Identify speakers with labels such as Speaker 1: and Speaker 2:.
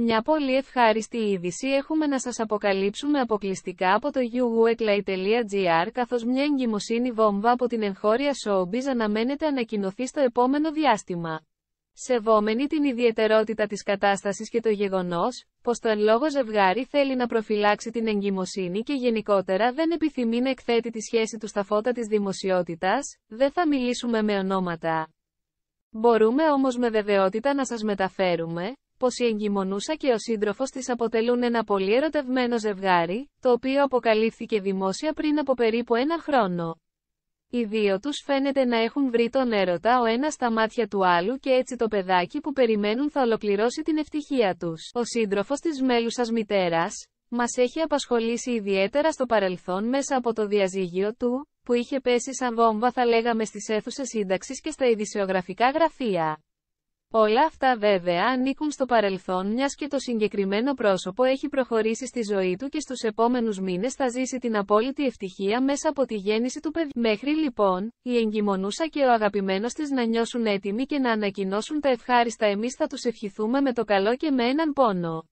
Speaker 1: Μια πολύ ευχάριστη είδηση έχουμε να σας αποκαλύψουμε αποκλειστικά από το uweklai.gr καθώς μια εγκυμοσύνη βόμβα από την εγχώρια Showbiz αναμένεται ανακοινωθεί στο επόμενο διάστημα. Σεβόμενη την ιδιαιτερότητα της κατάστασης και το γεγονός, πως το εν λόγω ζευγάρι θέλει να προφυλάξει την εγκυμοσύνη και γενικότερα δεν επιθυμεί να εκθέτει τη σχέση του στα φώτα της δημοσιότητας, δεν θα μιλήσουμε με ονόματα. Μπορούμε όμως με βεβαιότητα να σας μεταφέρουμε, πως η εγκυμονούσα και ο σύντροφος της αποτελούν ένα πολύ ερωτευμένο ζευγάρι, το οποίο αποκαλύφθηκε δημόσια πριν από περίπου ένα χρόνο. Οι δύο τους φαίνεται να έχουν βρει τον έρωτα ο ένας στα μάτια του άλλου και έτσι το παιδάκι που περιμένουν θα ολοκληρώσει την ευτυχία τους. Ο σύντροφος της μέλουσας μητέρας, μας έχει απασχολήσει ιδιαίτερα στο παρελθόν μέσα από το διαζύγιο του, που είχε πέσει σαν βόμβα θα λέγαμε στις αίθουσες σύνταξης και στα ειδησιογραφικά γραφεία. Όλα αυτά βέβαια ανήκουν στο παρελθόν μιας και το συγκεκριμένο πρόσωπο έχει προχωρήσει στη ζωή του και στους επόμενους μήνες θα ζήσει την απόλυτη ευτυχία μέσα από τη γέννηση του παιδιού. Μέχρι λοιπόν, η εγκυμονούσα και ο αγαπημένος της να νιώσουν έτοιμοι και να ανακοινώσουν τα ευχάριστα εμείς θα τους ευχηθούμε με το καλό και με έναν πόνο.